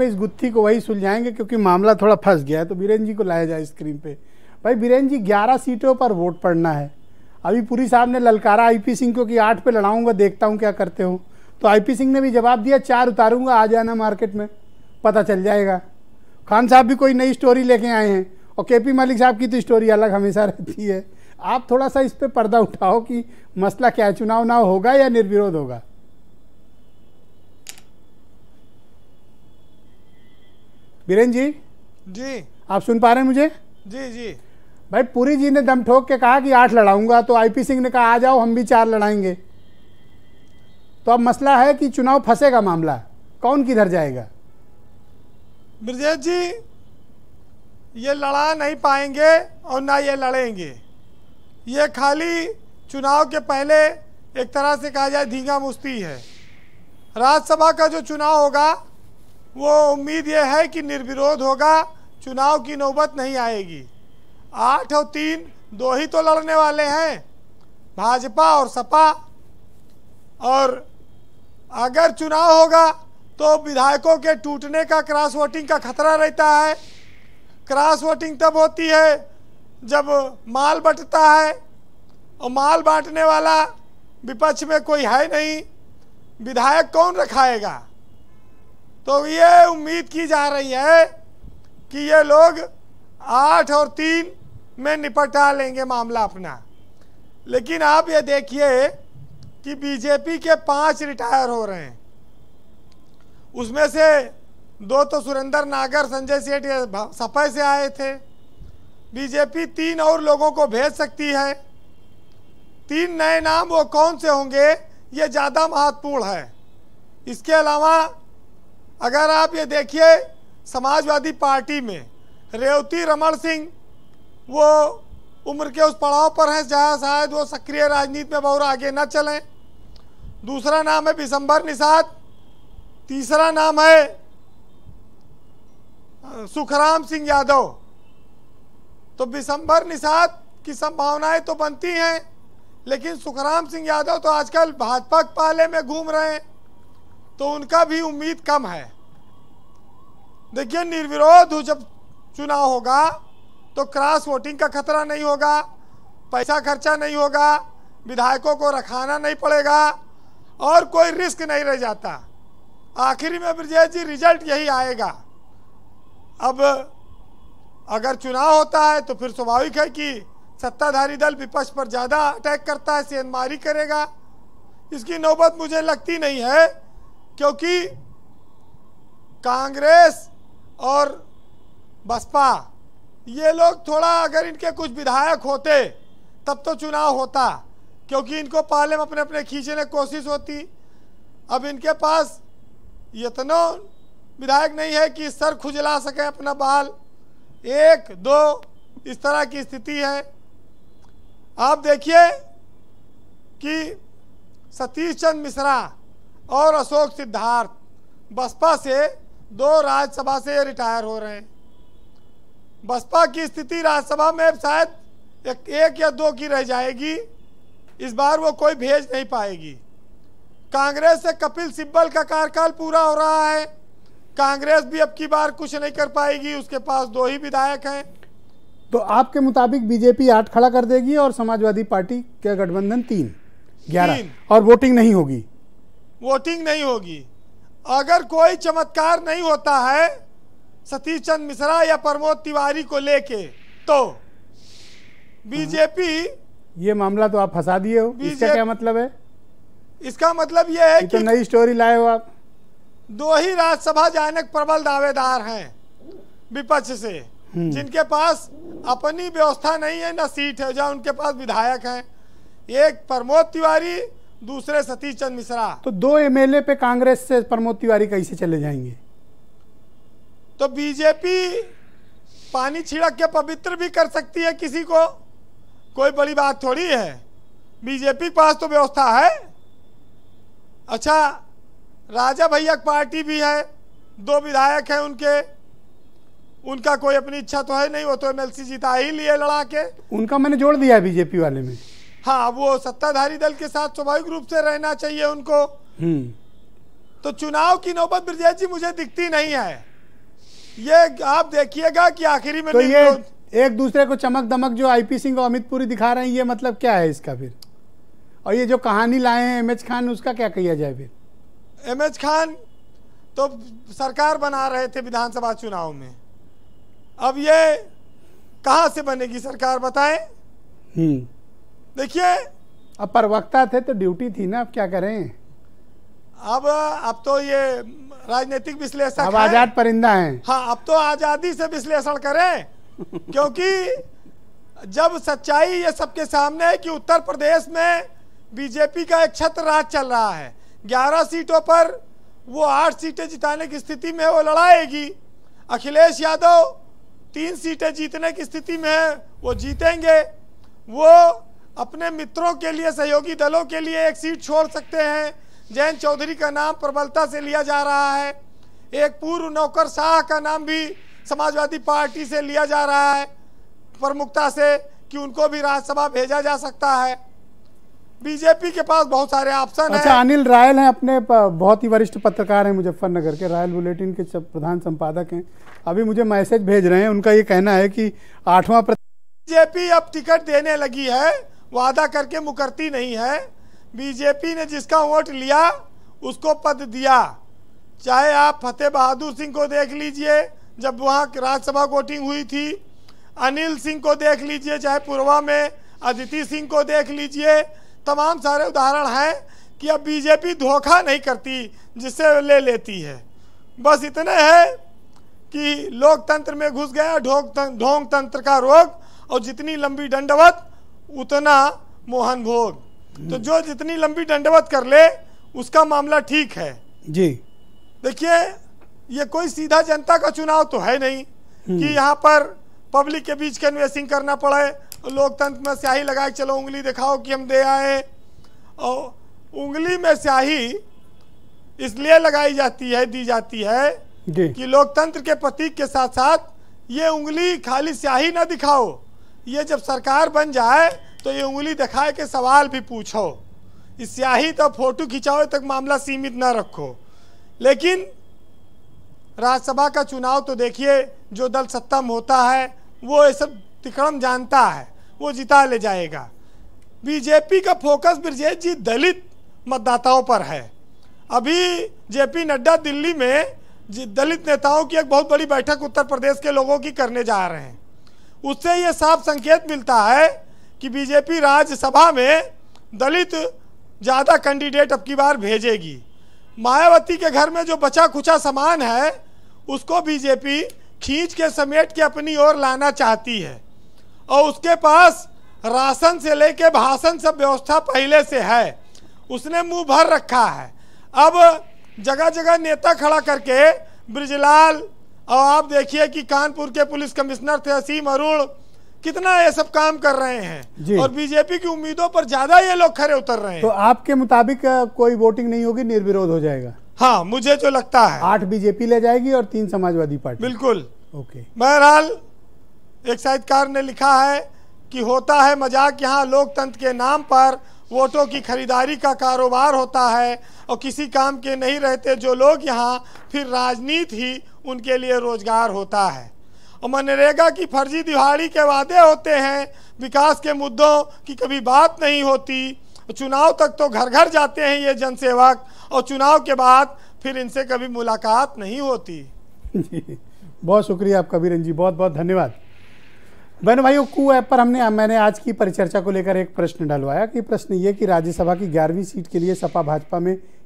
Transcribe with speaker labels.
Speaker 1: में इस गुत्थी को वही सुलझाएंगे क्योंकि मामला थोड़ा फंस गया है तो बीरेन जी को लाया जाए स्क्रीन पे भाई बीरेन जी ग्यारह सीटों पर वोट पड़ना है अभी पूरी साहब ने ललकारा आईपी सिंह को कि आठ पे लड़ाऊंगा देखता हूँ क्या करते हो तो आईपी सिंह ने भी जवाब दिया चार उतारूंगा आ जाना मार्केट में पता चल जाएगा खान साहब भी कोई नई स्टोरी लेके आए हैं और के पी मलिक साहब की तो स्टोरी अलग हमेशा रहती है आप थोड़ा सा इस पर पर्दा उठाओ कि मसला क्या चुनाव ना होगा या निर्विरोध होगा बीरेन जी जी आप सुन पा रहे हैं मुझे जी जी भाई पुरी जी ने दम ठोक के कहा कि आठ लड़ाऊंगा तो आईपी सिंह ने कहा आ जाओ हम भी चार लड़ाएंगे तो अब मसला है कि चुनाव फंसेगा मामला कौन किधर जाएगा
Speaker 2: ब्रजेश जी ये लड़ा नहीं पाएंगे और ना ये लड़ेंगे ये खाली चुनाव के पहले एक तरह से कहा जाए धींगा मुस्ती है राज्यसभा का जो चुनाव होगा वो उम्मीद यह है कि निर्विरोध होगा चुनाव की नौबत नहीं आएगी आठ और तीन दो ही तो लड़ने वाले हैं भाजपा और सपा और अगर चुनाव होगा तो विधायकों के टूटने का क्रॉस वोटिंग का खतरा रहता है क्रॉस वोटिंग तब होती है जब माल बंटता है और माल बांटने वाला विपक्ष में कोई है नहीं विधायक कौन रखाएगा तो ये उम्मीद की जा रही है कि ये लोग आठ और तीन में निपटा लेंगे मामला अपना लेकिन आप ये देखिए कि बीजेपी के पांच रिटायर हो रहे हैं उसमें से दो तो सुरेंद्र नागर संजय सेठ सफे से आए थे बीजेपी तीन और लोगों को भेज सकती है तीन नए नाम वो कौन से होंगे ये ज़्यादा महत्वपूर्ण है इसके अलावा अगर आप ये देखिए समाजवादी पार्टी में रेवती रमन सिंह वो उम्र के उस पड़ाव पर हैं जहाँ शायद वो सक्रिय राजनीति में बहुत आगे न चलें दूसरा नाम है बिसंबर निषाद तीसरा नाम है सुखराम सिंह यादव तो बिसंबर निषाद की संभावनाएं तो बनती हैं लेकिन सुखराम सिंह यादव तो आजकल भाजपा पाले में घूम रहे हैं तो उनका भी उम्मीद कम है देखिए निर्विरोध जब चुनाव होगा तो क्रॉस वोटिंग का खतरा नहीं होगा पैसा खर्चा नहीं होगा विधायकों को रखाना नहीं पड़ेगा और कोई रिस्क नहीं रह जाता आखिर में ब्रजेश जी रिजल्ट यही आएगा अब अगर चुनाव होता है तो फिर स्वाभाविक है कि सत्ताधारी दल विपक्ष पर ज़्यादा अटैक करता है सेंधमारी करेगा इसकी नौबत मुझे लगती नहीं है क्योंकि कांग्रेस और बसपा ये लोग थोड़ा अगर इनके कुछ विधायक होते तब तो चुनाव होता क्योंकि इनको पाले में अपने अपने खींचने कोशिश होती अब इनके पास इतना विधायक नहीं है कि सर खुजला सके अपना बाल एक दो इस तरह की स्थिति है आप देखिए कि सतीश चंद मिश्रा और अशोक सिद्धार्थ बसपा से दो राज्यसभा से रिटायर हो रहे हैं बसपा की स्थिति राज्यसभा में शायद एक, एक या दो की रह जाएगी इस बार वो कोई भेज नहीं पाएगी कांग्रेस से कपिल सिब्बल का कार्यकाल पूरा हो रहा है कांग्रेस भी अब की बार कुछ नहीं कर पाएगी उसके पास दो ही विधायक हैं
Speaker 1: तो आपके मुताबिक बीजेपी आठ खड़ा कर देगी और समाजवादी पार्टी का गठबंधन तीन
Speaker 2: ग्यारह और वोटिंग नहीं होगी वोटिंग नहीं होगी अगर कोई चमत्कार नहीं होता है सतीश चंद मिश्रा या प्रमोद तिवारी को लेके तो बीजेपी हम्म। ये मामला तो आप फंसा दिए हो इसका क्या मतलब है इसका मतलब यह है तो कि तो नई स्टोरी लाए हो आप दो ही राज्यसभा जाने प्रबल दावेदार हैं विपक्ष से हम्म। जिनके पास अपनी व्यवस्था नहीं है ना सीट है जहाँ उनके पास विधायक हैं एक प्रमोद तिवारी दूसरे सतीश चंद मिश्रा
Speaker 1: तो दो एमएलए पे कांग्रेस से प्रमोद तिवारी कैसे चले जाएंगे
Speaker 2: तो बीजेपी पानी छिड़क के पवित्र भी कर सकती है किसी को कोई बड़ी बात थोड़ी है बीजेपी के पास तो व्यवस्था है अच्छा राजा भैया पार्टी भी है दो विधायक हैं उनके उनका कोई अपनी इच्छा तो है नहीं वो तो एमएलसी जीता ही लिए लड़ा के
Speaker 1: उनका मैंने जोड़ दिया है बीजेपी वाले में
Speaker 2: हाँ वो सत्ताधारी दल के साथ स्वाभाविक रूप से रहना चाहिए उनको हम्म। तो चुनाव की नौबत ब्रजेश जी मुझे दिखती नहीं है ये आप देखिएगा कि आखिरी में तो ये
Speaker 1: एक दूसरे को चमक दमक जो आईपी सिंह और अमित पुरी दिखा रहे हैं ये मतलब क्या है इसका फिर और ये जो कहानी लाए हैं एम एच
Speaker 2: खान उसका क्या किया
Speaker 1: जाए फिर
Speaker 2: एम एच खान तो सरकार बना रहे थे विधानसभा चुनाव में अब ये कहाँ से बनेगी सरकार बताएं
Speaker 1: हम्म।
Speaker 2: देखिए अब प्रवक्ता थे तो ड्यूटी थी ना अब क्या करें अब अब तो ये राजनीतिक विश्लेषण अब आजाद
Speaker 1: परिंदा हैं
Speaker 2: हाँ अब तो आजादी से विश्लेषण करें क्योंकि जब सच्चाई ये सबके सामने है कि उत्तर प्रदेश में बीजेपी का एक छत्र राज चल रहा है ग्यारह सीटों पर वो आठ सीटें जिताने की स्थिति में वो लड़ाएगी अखिलेश यादव तीन सीटें जीतने की स्थिति में वो जीतेंगे वो अपने मित्रों के लिए सहयोगी दलों के लिए एक सीट छोड़ सकते हैं जैन चौधरी का नाम प्रबलता से लिया जा रहा है एक पूर्व नौकर शाह का नाम भी समाजवादी पार्टी से लिया जा रहा है प्रमुखता से कि उनको भी राज्यसभा भेजा जा सकता है बीजेपी के पास बहुत सारे ऑप्शन अच्छा, हैं। अनिल
Speaker 1: रायल हैं अपने बहुत ही वरिष्ठ पत्रकार हैं मुजफ्फरनगर के रायल बुलेटिन के प्रधान संपादक हैं अभी मुझे मैसेज भेज रहे हैं उनका ये कहना है कि आठवां बीजेपी
Speaker 2: अब टिकट देने लगी है वादा करके मुकरती नहीं है बीजेपी ने जिसका वोट लिया उसको पद दिया चाहे आप फतेह बहादुर सिंह को देख लीजिए जब वहाँ राज्यसभा वोटिंग हुई थी अनिल सिंह को देख लीजिए चाहे पूर्वा में अदिति सिंह को देख लीजिए तमाम सारे उदाहरण हैं कि अब बीजेपी धोखा नहीं करती जिससे ले लेती है बस इतने है कि लोकतंत्र में घुस गया ढोंग तंत्र का रोग और जितनी लंबी दंडवत उतना मोहन भोग तो जो जितनी लंबी दंडवत कर ले उसका मामला ठीक है जी देखिए ये कोई सीधा जनता का चुनाव तो है नहीं हम्म। कि यहाँ पर पब्लिक के बीच कन्वेसिंग करना पड़े लोकतंत्र में स्याही लगाए चलो उंगली दिखाओ कि हम दे आए और उंगली में स्याही इसलिए लगाई जाती है दी जाती है कि लोकतंत्र के प्रतीक के साथ साथ ये उंगली खाली स्याही ना दिखाओ ये जब सरकार बन जाए तो ये उंगली दिखाए के सवाल भी पूछो इस स्याही तो फोटो खिंचाओ तक मामला सीमित ना रखो लेकिन राज्यसभा का चुनाव तो देखिए जो दल सत्ता में होता है वो ये सब तिक्रम जानता है वो जिता ले जाएगा बीजेपी का फोकस ब्रजेश जी दलित मतदाताओं पर है अभी जेपी नड्डा दिल्ली में दलित नेताओं की एक बहुत बड़ी बैठक उत्तर प्रदेश के लोगों की करने जा रहे हैं उससे ये साफ संकेत मिलता है कि बीजेपी राज्यसभा में दलित ज़्यादा कैंडिडेट अब की बार भेजेगी मायावती के घर में जो बचा खुचा सामान है उसको बीजेपी खींच के समेट के अपनी ओर लाना चाहती है और उसके पास राशन से लेके भाषण सब व्यवस्था पहले से है उसने मुंह भर रखा है अब जगह जगह नेता खड़ा करके ब्रिजलाल और आप देखिए कि कानपुर के पुलिस कमिश्नर थे असीम अरुण कितना ये सब काम कर रहे हैं और बीजेपी की उम्मीदों पर ज्यादा ये लोग खड़े उतर रहे हैं तो
Speaker 1: आपके मुताबिक कोई वोटिंग नहीं होगी निर्विरोध हो जाएगा हाँ मुझे जो लगता है आठ बीजेपी ले जाएगी और तीन समाजवादी पार्टी बिल्कुल ओके
Speaker 2: बहरहाल एक साहित्यकार ने लिखा है कि होता है मजाक यहाँ लोकतंत्र के नाम पर वोटों की खरीदारी का कारोबार होता है और किसी काम के नहीं रहते जो लोग यहाँ फिर राजनीति ही उनके लिए रोजगार होता है और मनरेगा की फर्जी दिहाड़ी के वादे होते हैं विकास के मुद्दों की कभी बात नहीं होती चुनाव तक तो घर घर जाते हैं ये जनसेवक और चुनाव के बाद फिर इनसे कभी मुलाकात नहीं होती
Speaker 1: बहुत शुक्रिया आपका वीरन जी बहुत बहुत धन्यवाद बहन भाइयों कु ऐप पर हमने मैंने आज की परिचर्चा को लेकर एक प्रश्न डलवाया कि प्रश्न ये कि राज्यसभा की ग्यारहवीं सीट के लिए सपा भाजपा में